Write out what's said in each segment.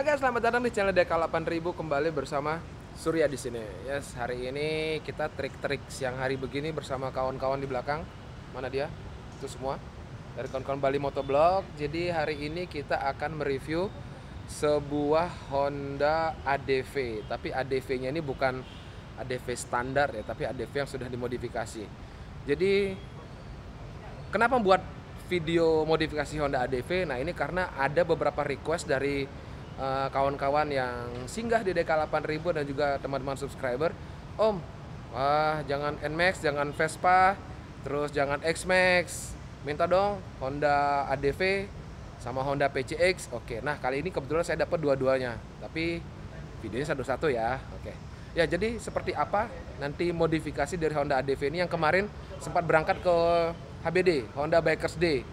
Oke, selamat datang di channel DK 8000 kembali bersama Surya di sini. Yes, hari ini kita trik-trik siang hari begini bersama kawan-kawan di belakang. Mana dia? Itu semua dari kawan-kawan Bali Motoblog. Jadi hari ini kita akan mereview sebuah Honda ADV. Tapi ADV-nya ini bukan ADV standar ya, tapi ADV yang sudah dimodifikasi. Jadi kenapa buat video modifikasi Honda ADV? Nah, ini karena ada beberapa request dari Eh, kawan-kawan uh, yang singgah di DK 8000 dan juga teman-teman subscriber Om wah jangan Nmax jangan Vespa terus jangan Xmax minta dong Honda ADV sama Honda PCX oke nah kali ini kebetulan saya dapat dua-duanya tapi videonya satu-satu ya oke ya jadi seperti apa nanti modifikasi dari Honda ADV ini yang kemarin sempat berangkat ke HBD Honda Bikers Day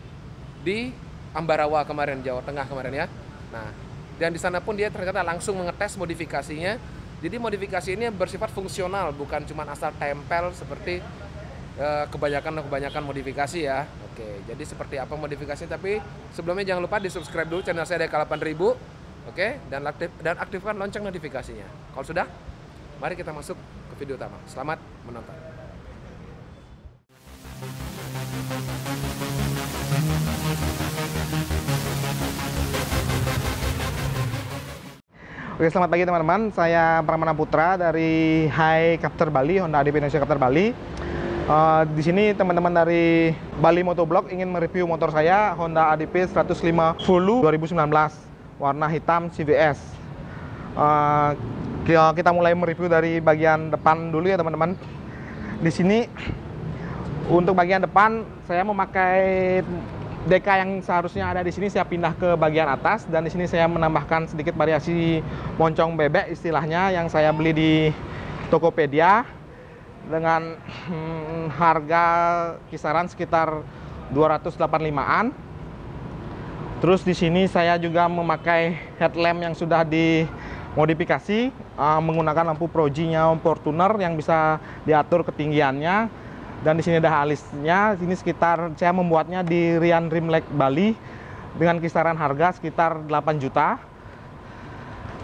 di Ambarawa kemarin Jawa Tengah kemarin ya nah dan di sana pun dia ternyata langsung mengetes modifikasinya jadi modifikasi ini bersifat fungsional bukan cuma asal tempel seperti eh, kebanyakan kebanyakan modifikasi ya oke jadi seperti apa modifikasinya tapi sebelumnya jangan lupa di subscribe dulu channel saya dari 8000 oke dan aktif dan aktifkan lonceng notifikasinya kalau sudah mari kita masuk ke video utama selamat menonton Oke, selamat pagi teman-teman. Saya Pramana Putra dari High Capter Bali, Honda ADP Indonesia Capter Bali. Uh, di sini teman-teman dari Bali Motoblog ingin mereview motor saya Honda ADP 150 2019 warna hitam CVS. Uh, eh, ya, kita mulai mereview dari bagian depan dulu ya teman-teman. Di sini untuk bagian depan saya memakai DK yang seharusnya ada di sini saya pindah ke bagian atas dan di sini saya menambahkan sedikit variasi moncong bebek istilahnya yang saya beli di Tokopedia dengan hmm, harga kisaran sekitar 285-an. Terus di sini saya juga memakai headlamp yang sudah dimodifikasi uh, menggunakan lampu projinya Fortuner yang bisa diatur ketinggiannya dan di sini ada alisnya ini sekitar saya membuatnya di Rian Rimlek Bali dengan kisaran harga sekitar 8 juta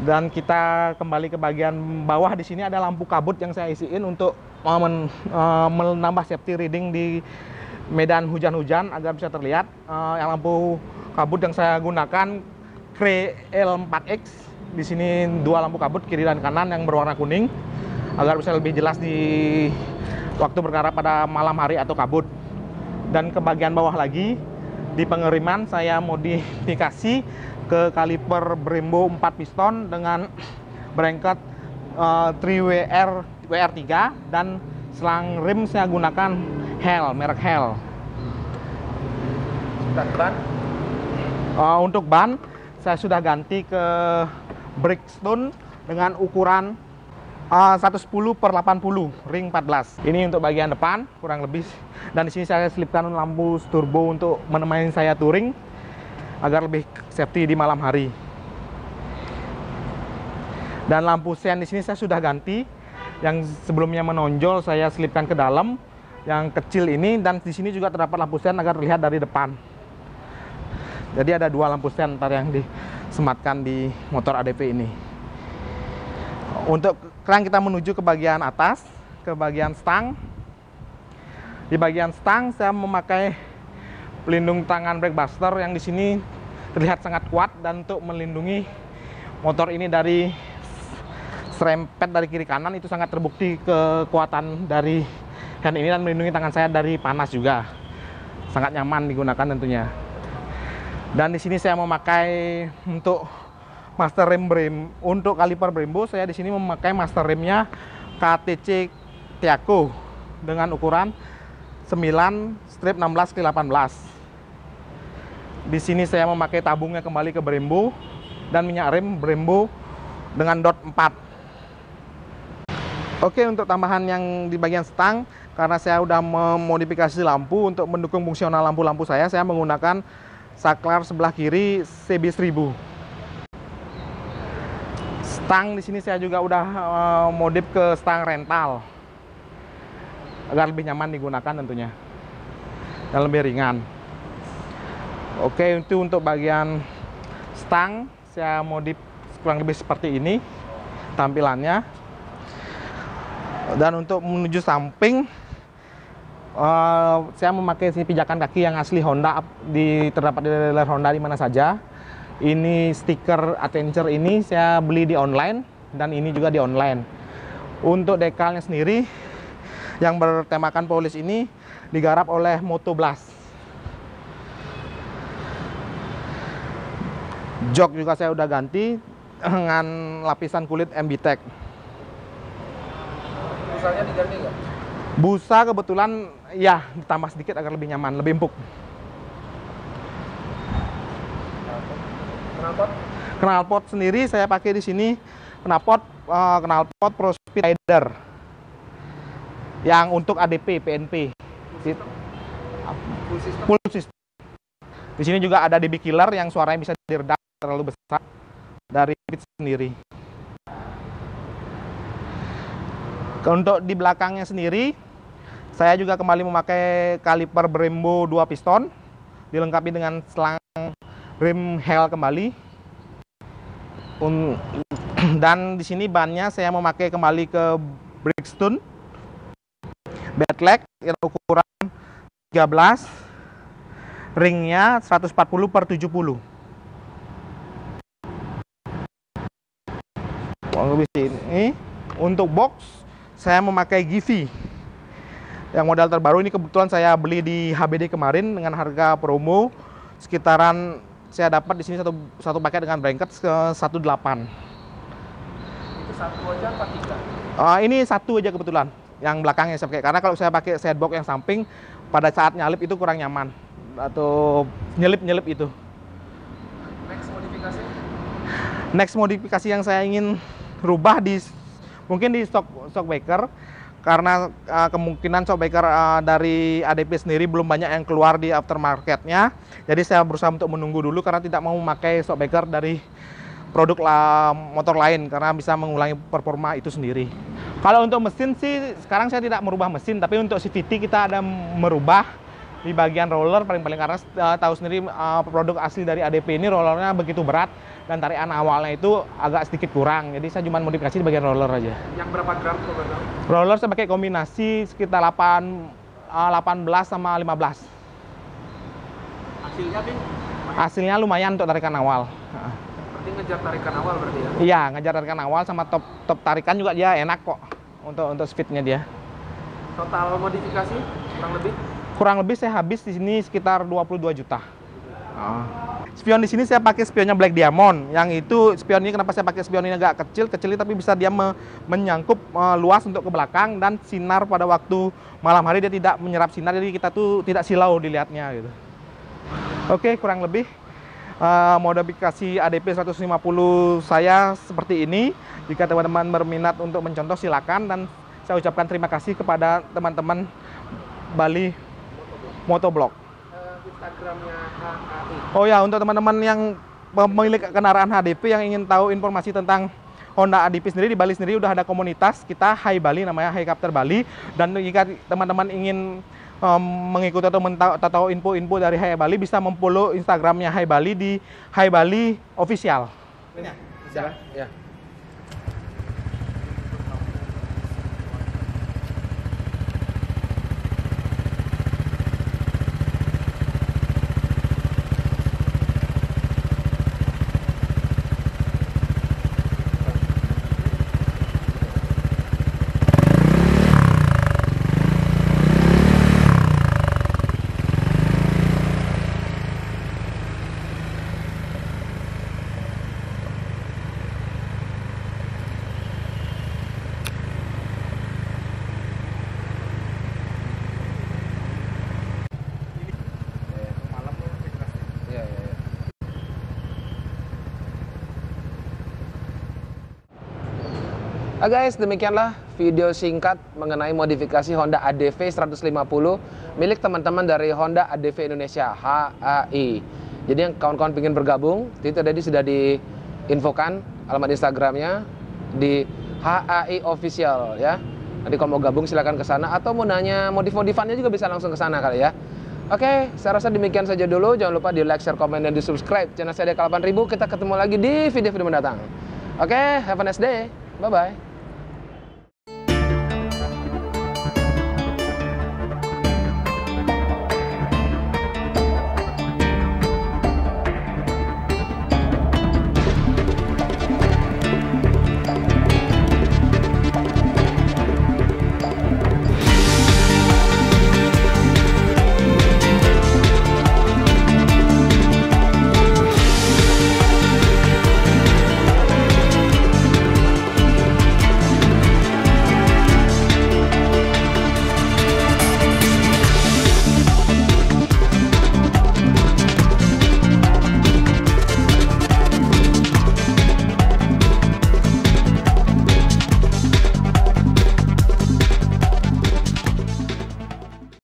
dan kita kembali ke bagian bawah di sini ada lampu kabut yang saya isiin untuk eh, men, eh, menambah safety reading di medan hujan-hujan agar bisa terlihat eh, yang lampu kabut yang saya gunakan Cray L4X di sini dua lampu kabut kiri dan kanan yang berwarna kuning agar bisa lebih jelas di waktu berkara pada malam hari atau kabut. Dan ke bagian bawah lagi, di pengeriman saya modifikasi ke kaliper Brembo 4 piston dengan bracket uh, eh, 3WR WR3 dan selang rim saya gunakan Hell, merek Hell. ban? Uh, untuk ban, saya sudah ganti ke Brickstone dengan ukuran Eh, uh, 110 per 80 ring 14 ini untuk bagian depan kurang lebih dan di sini saya selipkan lampu turbo untuk menemani saya touring agar lebih safety di malam hari dan lampu sen di sini saya sudah ganti yang sebelumnya menonjol saya selipkan ke dalam yang kecil ini dan di sini juga terdapat lampu sen agar terlihat dari depan jadi ada dua lampu sen ntar yang disematkan di motor ADP ini untuk sekarang kita menuju ke bagian atas, ke bagian stang. Di bagian stang saya memakai pelindung tangan brake buster yang di sini terlihat sangat kuat dan untuk melindungi motor ini dari serempet dari kiri kanan itu sangat terbukti kekuatan dari dan ini dan melindungi tangan saya dari panas juga. Sangat nyaman digunakan tentunya. Dan di sini saya memakai untuk master rem brem untuk kaliper Brembo saya di sini memakai master remnya KTC Tiago dengan ukuran 9 strip 16 ke 18 di sini saya memakai tabungnya kembali ke Brembo dan minyak rem Brembo dengan dot 4 oke untuk tambahan yang di bagian stang karena saya sudah memodifikasi lampu untuk mendukung fungsional lampu-lampu saya saya menggunakan saklar sebelah kiri CB1000 Stang di sini saya juga udah eh, modif ke stang rental agar lebih nyaman digunakan tentunya dan lebih ringan. Oke, itu untuk bagian stang saya modif kurang lebih seperti ini tampilannya. Dan untuk menuju samping uh, saya memakai pijakan kaki yang asli Honda di terdapat di dealer Honda di mana saja ini stiker adventure ini saya beli di online dan ini juga di online untuk dekalnya sendiri yang bertemakan polis ini digarap oleh Moto Blast jok juga saya udah ganti dengan lapisan kulit MB Tech busanya diganti nggak? busa kebetulan ya tambah sedikit agar lebih nyaman, lebih empuk Knalpot? Knalpot sendiri saya pakai di sini knalpot uh, knalpot Pro Speed Rider. Yang untuk ADP PNP. Full system. system. Di sini juga ada DB killer yang suaranya bisa diredam terlalu besar dari pit sendiri. Untuk di belakangnya sendiri, saya juga kembali memakai kaliper Brembo 2 piston dilengkapi dengan selang rim hell kembali dan di sini bannya saya memakai kembali ke Brixton Bedlack yang ukuran 13 ringnya 140 per 70 ini untuk box saya memakai Givi yang modal terbaru ini kebetulan saya beli di HBD kemarin dengan harga promo sekitaran saya dapat di sini satu satu paket dengan bracket ke 18. Itu satu aja apa tiga? Uh, ini satu aja kebetulan yang belakangnya saya pakai karena kalau saya pakai box yang samping pada saat nyalip itu kurang nyaman atau nyelip-nyelip itu. Next modifikasi? Next modifikasi yang saya ingin rubah di mungkin di stock stock baker karena uh, kemungkinan shockbreaker uh, eh, dari ADP sendiri belum banyak yang keluar di aftermarketnya. Jadi saya berusaha untuk menunggu dulu karena tidak mau memakai shockbreaker dari produk uh, motor lain karena bisa mengulangi performa itu sendiri. Kalau untuk mesin sih sekarang saya tidak merubah mesin, tapi untuk CVT kita ada merubah di bagian roller paling-paling karena uh, tahu sendiri uh, produk asli dari ADP ini rollernya begitu berat dan tarikan awalnya itu agak sedikit kurang. Jadi saya cuma modifikasi di bagian roller aja. Yang berapa gram coba Roller saya pakai kombinasi sekitar 8 uh, 18 sama 15. Hasilnya, Bin? Hasilnya lumayan untuk tarikan awal. Berarti ngejar tarikan awal berarti ya? Iya, ngejar tarikan awal sama top top tarikan juga dia enak kok untuk untuk speednya dia. Total modifikasi kurang lebih? kurang lebih saya habis di sini sekitar 22 juta. Nah. Spion di sini saya pakai spionnya Black Diamond. Yang itu spion ini kenapa saya pakai spion ini agak kecil, kecil tapi bisa dia me menyangkup e, luas untuk ke belakang dan sinar pada waktu malam hari dia tidak menyerap sinar jadi kita tuh tidak silau dilihatnya gitu. Oke, kurang lebih e, modifikasi ADP 150 saya seperti ini. Jika teman-teman berminat untuk mencontoh silakan dan saya ucapkan terima kasih kepada teman-teman Bali motoblok. Eh, Instagramnya HAI. Oh ya, untuk teman-teman yang pemilik kendaraan HDP yang ingin tahu informasi tentang Honda ADP sendiri di Bali sendiri udah ada komunitas kita Hai Bali namanya Hai Capter Bali dan jika teman-teman ingin um, mengikuti atau mengetahui info-info dari Hai Bali bisa memfollow Instagramnya Hai Bali di Hai Bali Official. Ini ya, Ya. ya. Nah guys, demikianlah video singkat mengenai modifikasi Honda ADV 150 milik teman-teman dari Honda ADV Indonesia HAI. Jadi yang kawan-kawan ingin bergabung, itu tadi sudah diinfokan alamat Instagramnya di HAI Official ya. Nanti kalau mau gabung silahkan ke sana atau mau nanya modif-modifannya juga bisa langsung ke sana kali ya. Oke, saya rasa demikian saja dulu. Jangan lupa di like, share, komen, dan di subscribe. Channel saya di 8000. Kita ketemu lagi di video-video mendatang. Oke, have a nice day. Bye-bye.